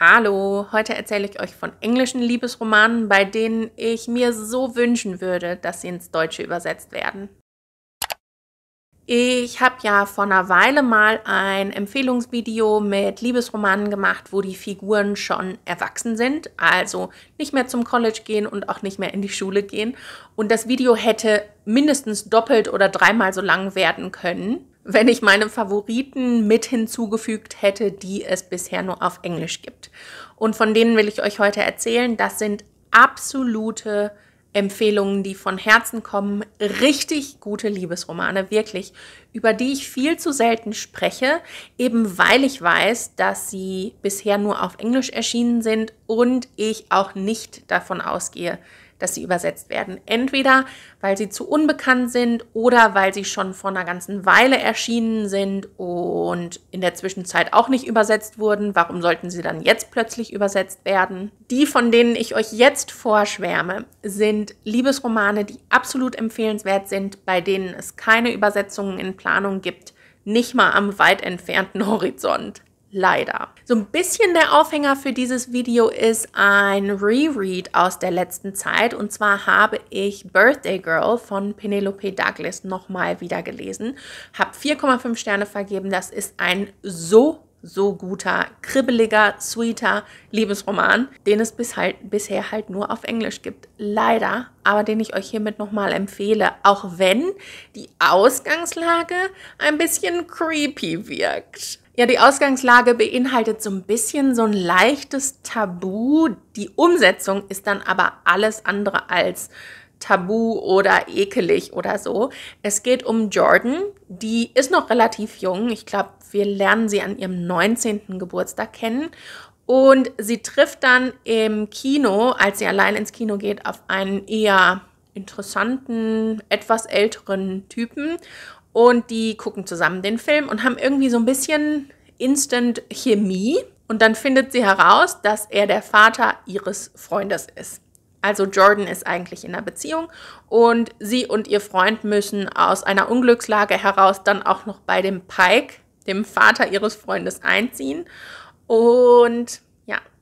Hallo, heute erzähle ich euch von englischen Liebesromanen, bei denen ich mir so wünschen würde, dass sie ins Deutsche übersetzt werden. Ich habe ja vor einer Weile mal ein Empfehlungsvideo mit Liebesromanen gemacht, wo die Figuren schon erwachsen sind, also nicht mehr zum College gehen und auch nicht mehr in die Schule gehen. Und das Video hätte mindestens doppelt oder dreimal so lang werden können wenn ich meine Favoriten mit hinzugefügt hätte, die es bisher nur auf Englisch gibt. Und von denen will ich euch heute erzählen. Das sind absolute Empfehlungen, die von Herzen kommen. Richtig gute Liebesromane, wirklich, über die ich viel zu selten spreche, eben weil ich weiß, dass sie bisher nur auf Englisch erschienen sind und ich auch nicht davon ausgehe, dass sie übersetzt werden. Entweder weil sie zu unbekannt sind oder weil sie schon vor einer ganzen Weile erschienen sind und in der Zwischenzeit auch nicht übersetzt wurden. Warum sollten sie dann jetzt plötzlich übersetzt werden? Die, von denen ich euch jetzt vorschwärme, sind Liebesromane, die absolut empfehlenswert sind, bei denen es keine Übersetzungen in Planung gibt, nicht mal am weit entfernten Horizont. Leider. So ein bisschen der Aufhänger für dieses Video ist ein Reread aus der letzten Zeit. Und zwar habe ich Birthday Girl von Penelope Douglas nochmal wieder gelesen. Hab 4,5 Sterne vergeben. Das ist ein so so guter, kribbeliger, sweeter Liebesroman, den es bis halt, bisher halt nur auf Englisch gibt. Leider, aber den ich euch hiermit nochmal empfehle, auch wenn die Ausgangslage ein bisschen creepy wirkt. Ja, die Ausgangslage beinhaltet so ein bisschen so ein leichtes Tabu. Die Umsetzung ist dann aber alles andere als tabu oder ekelig oder so. Es geht um Jordan. Die ist noch relativ jung. Ich glaube, wir lernen sie an ihrem 19. Geburtstag kennen. Und sie trifft dann im Kino, als sie allein ins Kino geht, auf einen eher interessanten, etwas älteren Typen und die gucken zusammen den Film und haben irgendwie so ein bisschen Instant Chemie. Und dann findet sie heraus, dass er der Vater ihres Freundes ist. Also Jordan ist eigentlich in einer Beziehung und sie und ihr Freund müssen aus einer Unglückslage heraus dann auch noch bei dem Pike, dem Vater ihres Freundes, einziehen. Und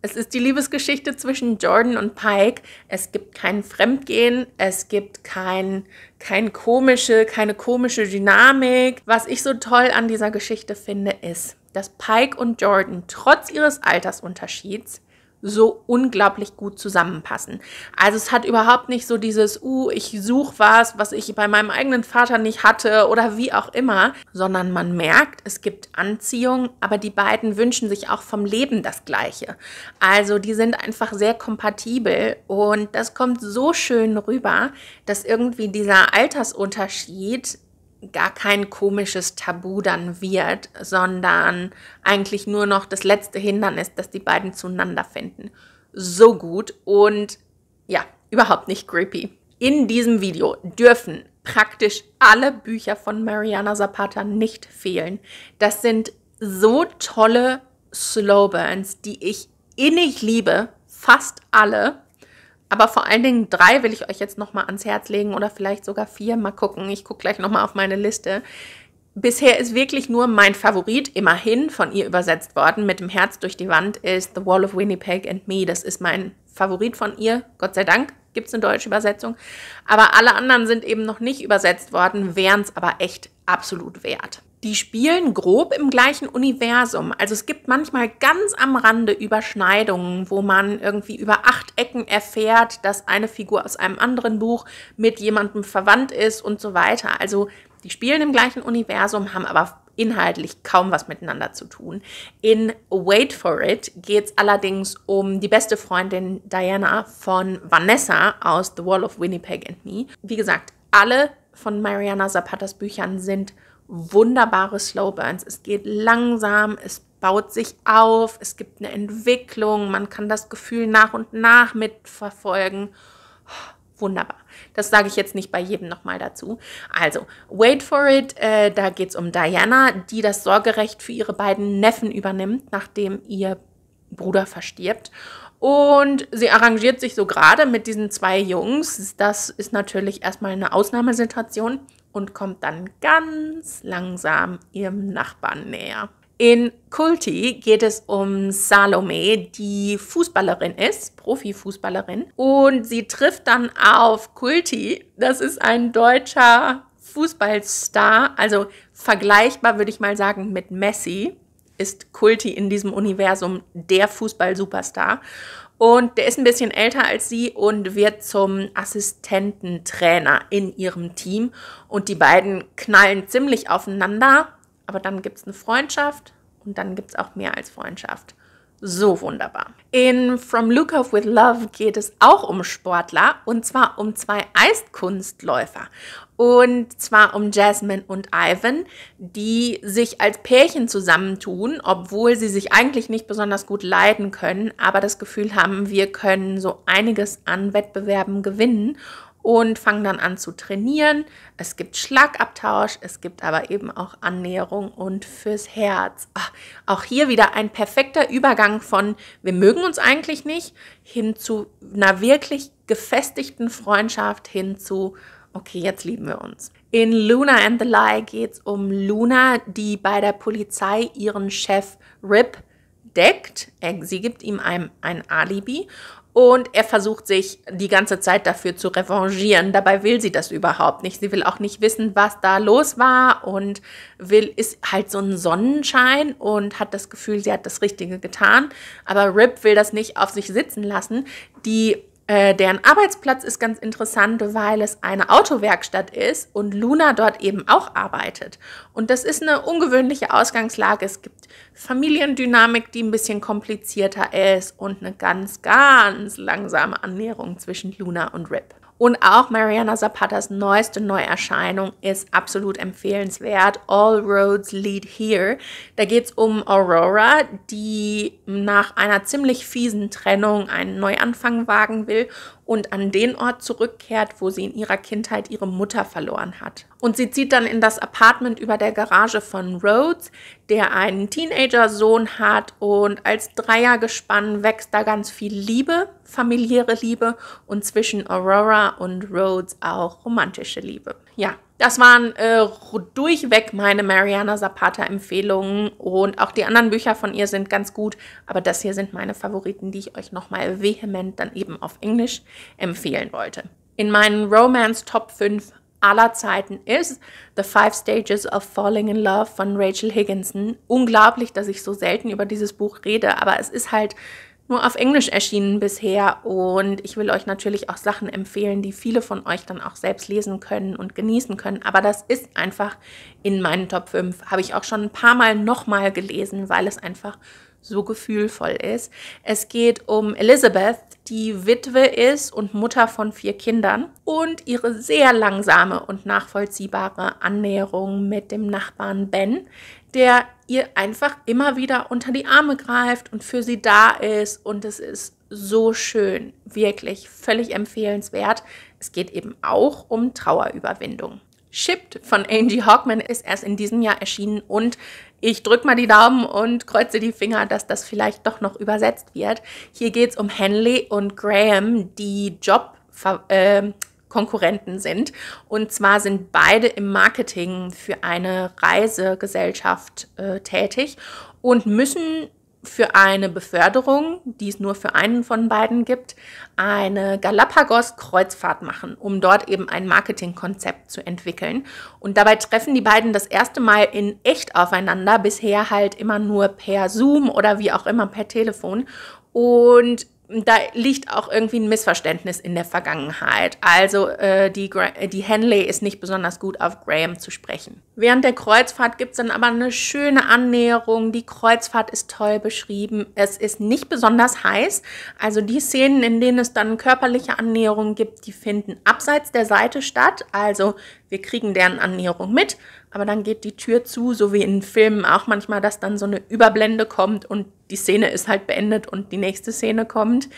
es ist die Liebesgeschichte zwischen Jordan und Pike. Es gibt kein Fremdgehen, es gibt kein, kein komische, keine komische Dynamik. Was ich so toll an dieser Geschichte finde, ist, dass Pike und Jordan trotz ihres Altersunterschieds so unglaublich gut zusammenpassen. Also es hat überhaupt nicht so dieses, uh, ich suche was, was ich bei meinem eigenen Vater nicht hatte oder wie auch immer, sondern man merkt, es gibt Anziehung, aber die beiden wünschen sich auch vom Leben das Gleiche. Also die sind einfach sehr kompatibel und das kommt so schön rüber, dass irgendwie dieser Altersunterschied gar kein komisches Tabu dann wird, sondern eigentlich nur noch das letzte Hindernis, dass die beiden zueinander finden. So gut und ja, überhaupt nicht creepy. In diesem Video dürfen praktisch alle Bücher von Mariana Zapata nicht fehlen. Das sind so tolle Slowburns, die ich innig liebe, fast alle. Aber vor allen Dingen drei will ich euch jetzt nochmal ans Herz legen oder vielleicht sogar vier. Mal gucken. Ich gucke gleich nochmal auf meine Liste. Bisher ist wirklich nur mein Favorit, immerhin von ihr übersetzt worden, mit dem Herz durch die Wand, ist The Wall of Winnipeg and Me. Das ist mein Favorit von ihr, Gott sei Dank gibt es eine deutsche Übersetzung. Aber alle anderen sind eben noch nicht übersetzt worden, wären es aber echt absolut wert. Die spielen grob im gleichen Universum. Also es gibt manchmal ganz am Rande Überschneidungen, wo man irgendwie über acht Ecken erfährt, dass eine Figur aus einem anderen Buch mit jemandem verwandt ist und so weiter. Also die spielen im gleichen Universum, haben aber inhaltlich kaum was miteinander zu tun. In Wait for It geht es allerdings um die beste Freundin Diana von Vanessa aus The Wall of Winnipeg and Me. Wie gesagt, alle von Mariana Zapatas Büchern sind wunderbare Slowburns. Es geht langsam, es baut sich auf, es gibt eine Entwicklung, man kann das Gefühl nach und nach mitverfolgen wunderbar. Das sage ich jetzt nicht bei jedem nochmal dazu. Also, Wait for It, äh, da geht es um Diana, die das Sorgerecht für ihre beiden Neffen übernimmt, nachdem ihr Bruder verstirbt. Und sie arrangiert sich so gerade mit diesen zwei Jungs. Das ist natürlich erstmal eine Ausnahmesituation und kommt dann ganz langsam ihrem Nachbarn näher. In Kulti geht es um Salome, die Fußballerin ist, Profifußballerin. Und sie trifft dann auf Kulti. Das ist ein deutscher Fußballstar. Also vergleichbar würde ich mal sagen mit Messi ist Kulti in diesem Universum der Fußball-Superstar. Und der ist ein bisschen älter als sie und wird zum Assistententrainer in ihrem Team. Und die beiden knallen ziemlich aufeinander aber dann gibt es eine Freundschaft und dann gibt es auch mehr als Freundschaft. So wunderbar. In From Lukov with Love geht es auch um Sportler und zwar um zwei Eiskunstläufer. Und zwar um Jasmine und Ivan, die sich als Pärchen zusammentun, obwohl sie sich eigentlich nicht besonders gut leiden können, aber das Gefühl haben, wir können so einiges an Wettbewerben gewinnen und fangen dann an zu trainieren. Es gibt Schlagabtausch, es gibt aber eben auch Annäherung und fürs Herz. Ach, auch hier wieder ein perfekter Übergang von wir mögen uns eigentlich nicht hin zu einer wirklich gefestigten Freundschaft hin zu okay, jetzt lieben wir uns. In Luna and the Lie geht es um Luna, die bei der Polizei ihren Chef Rip deckt. Sie gibt ihm ein, ein Alibi und er versucht sich die ganze Zeit dafür zu revanchieren. Dabei will sie das überhaupt nicht. Sie will auch nicht wissen, was da los war und will, ist halt so ein Sonnenschein und hat das Gefühl, sie hat das Richtige getan. Aber Rip will das nicht auf sich sitzen lassen. Die äh, deren Arbeitsplatz ist ganz interessant, weil es eine Autowerkstatt ist und Luna dort eben auch arbeitet. Und das ist eine ungewöhnliche Ausgangslage. Es gibt Familiendynamik, die ein bisschen komplizierter ist und eine ganz, ganz langsame Annäherung zwischen Luna und Rip. Und auch Mariana Zapatas neueste Neuerscheinung ist absolut empfehlenswert. All Roads Lead Here. Da geht es um Aurora, die nach einer ziemlich fiesen Trennung einen Neuanfang wagen will und an den Ort zurückkehrt, wo sie in ihrer Kindheit ihre Mutter verloren hat. Und sie zieht dann in das Apartment über der Garage von Rhodes, der einen Teenager-Sohn hat und als Dreiergespann wächst da ganz viel Liebe, familiäre Liebe und zwischen Aurora und Rhodes auch romantische Liebe. Ja, das waren äh, durchweg meine Mariana Zapata-Empfehlungen und auch die anderen Bücher von ihr sind ganz gut, aber das hier sind meine Favoriten, die ich euch nochmal vehement dann eben auf Englisch empfehlen wollte. In meinen Romance Top 5 aller Zeiten ist The Five Stages of Falling in Love von Rachel Higginson. Unglaublich, dass ich so selten über dieses Buch rede, aber es ist halt nur auf Englisch erschienen bisher und ich will euch natürlich auch Sachen empfehlen, die viele von euch dann auch selbst lesen können und genießen können. Aber das ist einfach in meinen Top 5. Habe ich auch schon ein paar Mal nochmal gelesen, weil es einfach so gefühlvoll ist. Es geht um Elizabeth, die Witwe ist und Mutter von vier Kindern und ihre sehr langsame und nachvollziehbare Annäherung mit dem Nachbarn Ben, der ihr einfach immer wieder unter die Arme greift und für sie da ist. Und es ist so schön, wirklich völlig empfehlenswert. Es geht eben auch um Trauerüberwindung. Shipped von Angie Hawkman ist erst in diesem Jahr erschienen und ich drücke mal die Daumen und kreuze die Finger, dass das vielleicht doch noch übersetzt wird. Hier geht es um Henley und Graham, die Job, äh, Konkurrenten sind. Und zwar sind beide im Marketing für eine Reisegesellschaft äh, tätig und müssen für eine Beförderung, die es nur für einen von beiden gibt, eine Galapagos-Kreuzfahrt machen, um dort eben ein Marketingkonzept zu entwickeln. Und dabei treffen die beiden das erste Mal in echt aufeinander, bisher halt immer nur per Zoom oder wie auch immer per Telefon. Und da liegt auch irgendwie ein Missverständnis in der Vergangenheit. Also äh, die, die Henley ist nicht besonders gut auf Graham zu sprechen. Während der Kreuzfahrt gibt es dann aber eine schöne Annäherung. Die Kreuzfahrt ist toll beschrieben. Es ist nicht besonders heiß. Also die Szenen, in denen es dann körperliche Annäherungen gibt, die finden abseits der Seite statt. Also wir kriegen deren Annäherung mit, aber dann geht die Tür zu, so wie in Filmen auch manchmal, dass dann so eine Überblende kommt und die Szene ist halt beendet und die nächste Szene kommt.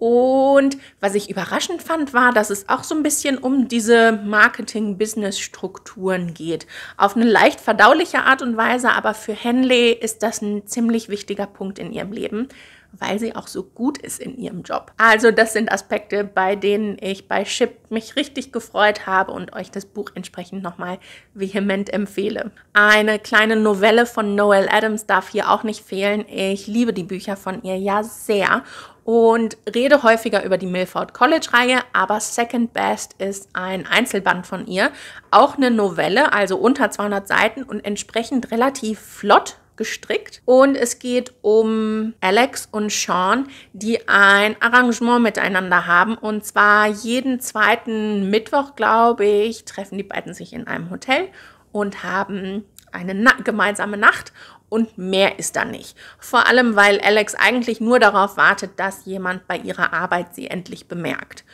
Und was ich überraschend fand, war, dass es auch so ein bisschen um diese Marketing-Business-Strukturen geht. Auf eine leicht verdauliche Art und Weise, aber für Henley ist das ein ziemlich wichtiger Punkt in ihrem Leben, weil sie auch so gut ist in ihrem Job. Also das sind Aspekte, bei denen ich bei Ship mich richtig gefreut habe und euch das Buch entsprechend nochmal vehement empfehle. Eine kleine Novelle von Noel Adams darf hier auch nicht fehlen. Ich liebe die Bücher von ihr ja sehr und rede häufiger über die Milford College-Reihe, aber Second Best ist ein Einzelband von ihr, auch eine Novelle, also unter 200 Seiten und entsprechend relativ flott gestrickt. Und es geht um Alex und Sean, die ein Arrangement miteinander haben. Und zwar jeden zweiten Mittwoch, glaube ich, treffen die beiden sich in einem Hotel und haben eine Na gemeinsame Nacht und mehr ist da nicht. Vor allem, weil Alex eigentlich nur darauf wartet, dass jemand bei ihrer Arbeit sie endlich bemerkt.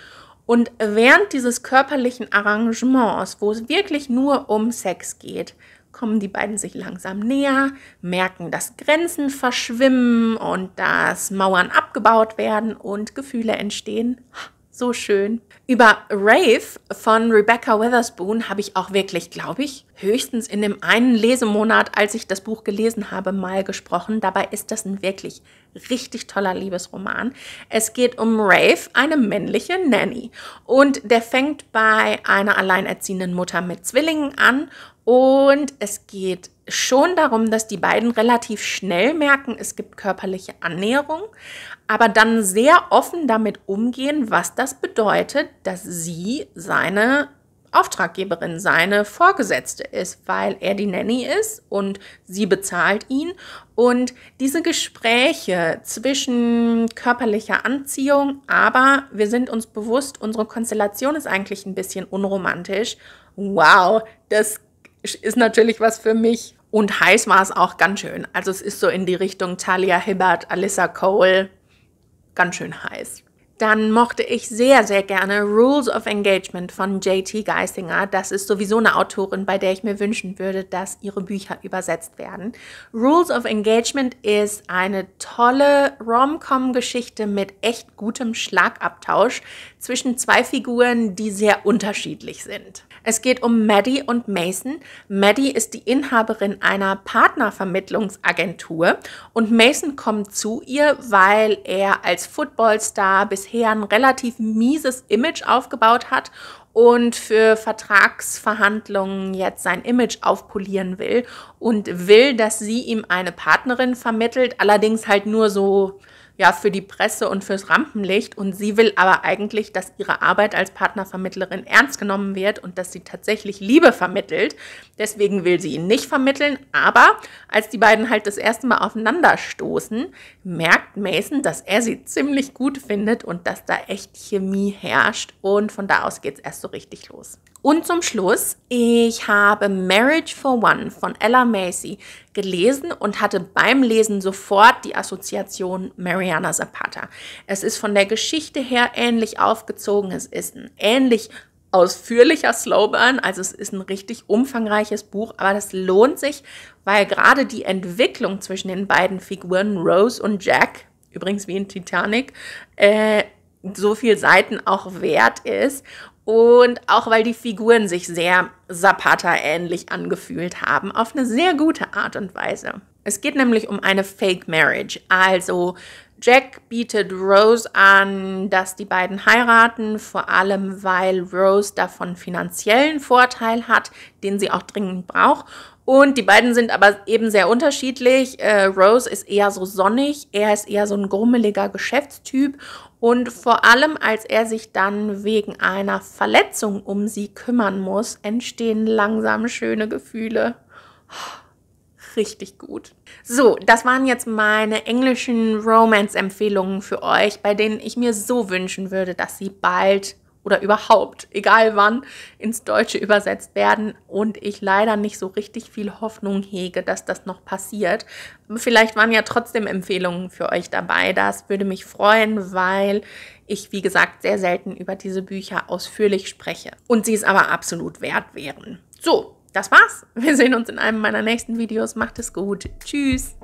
Und während dieses körperlichen Arrangements, wo es wirklich nur um Sex geht, kommen die beiden sich langsam näher, merken, dass Grenzen verschwimmen und dass Mauern abgebaut werden und Gefühle entstehen. So schön. Über Rave von Rebecca Weatherspoon habe ich auch wirklich, glaube ich, höchstens in dem einen Lesemonat, als ich das Buch gelesen habe, mal gesprochen. Dabei ist das ein wirklich richtig toller Liebesroman. Es geht um Rave, eine männliche Nanny. Und der fängt bei einer alleinerziehenden Mutter mit Zwillingen an und es geht schon darum, dass die beiden relativ schnell merken, es gibt körperliche Annäherung, aber dann sehr offen damit umgehen, was das bedeutet, dass sie seine Auftraggeberin, seine Vorgesetzte ist, weil er die Nanny ist und sie bezahlt ihn. Und diese Gespräche zwischen körperlicher Anziehung, aber wir sind uns bewusst, unsere Konstellation ist eigentlich ein bisschen unromantisch. Wow, das ist natürlich was für mich. Und heiß war es auch ganz schön. Also es ist so in die Richtung Talia Hibbert, Alyssa Cole, ganz schön heiß dann mochte ich sehr, sehr gerne Rules of Engagement von JT Geisinger. Das ist sowieso eine Autorin, bei der ich mir wünschen würde, dass ihre Bücher übersetzt werden. Rules of Engagement ist eine tolle Rom-Com-Geschichte mit echt gutem Schlagabtausch zwischen zwei Figuren, die sehr unterschiedlich sind. Es geht um Maddie und Mason. Maddie ist die Inhaberin einer Partnervermittlungsagentur und Mason kommt zu ihr, weil er als Footballstar bis bisher ein relativ mieses Image aufgebaut hat und für Vertragsverhandlungen jetzt sein Image aufpolieren will und will, dass sie ihm eine Partnerin vermittelt, allerdings halt nur so ja für die Presse und fürs Rampenlicht und sie will aber eigentlich, dass ihre Arbeit als Partnervermittlerin ernst genommen wird und dass sie tatsächlich Liebe vermittelt. Deswegen will sie ihn nicht vermitteln, aber als die beiden halt das erste Mal aufeinanderstoßen, merkt Mason, dass er sie ziemlich gut findet und dass da echt Chemie herrscht und von da aus geht's erst so richtig los. Und zum Schluss, ich habe Marriage for One von Ella Macy gelesen und hatte beim Lesen sofort die Assoziation Mariana Zapata. Es ist von der Geschichte her ähnlich aufgezogen, es ist ein ähnlich ausführlicher Slowburn, also es ist ein richtig umfangreiches Buch, aber das lohnt sich, weil gerade die Entwicklung zwischen den beiden Figuren Rose und Jack, übrigens wie in Titanic, äh, so viel Seiten auch wert ist und auch weil die Figuren sich sehr Zapata-ähnlich angefühlt haben, auf eine sehr gute Art und Weise. Es geht nämlich um eine Fake Marriage, also Jack bietet Rose an, dass die beiden heiraten, vor allem weil Rose davon finanziellen Vorteil hat, den sie auch dringend braucht. Und die beiden sind aber eben sehr unterschiedlich. Äh, Rose ist eher so sonnig, er ist eher so ein grummeliger Geschäftstyp und vor allem als er sich dann wegen einer Verletzung um sie kümmern muss, entstehen langsam schöne Gefühle. Richtig gut. So, das waren jetzt meine englischen Romance-Empfehlungen für euch, bei denen ich mir so wünschen würde, dass sie bald oder überhaupt, egal wann, ins Deutsche übersetzt werden und ich leider nicht so richtig viel Hoffnung hege, dass das noch passiert. Vielleicht waren ja trotzdem Empfehlungen für euch dabei. Das würde mich freuen, weil ich, wie gesagt, sehr selten über diese Bücher ausführlich spreche und sie es aber absolut wert wären. So, das war's. Wir sehen uns in einem meiner nächsten Videos. Macht es gut. Tschüss.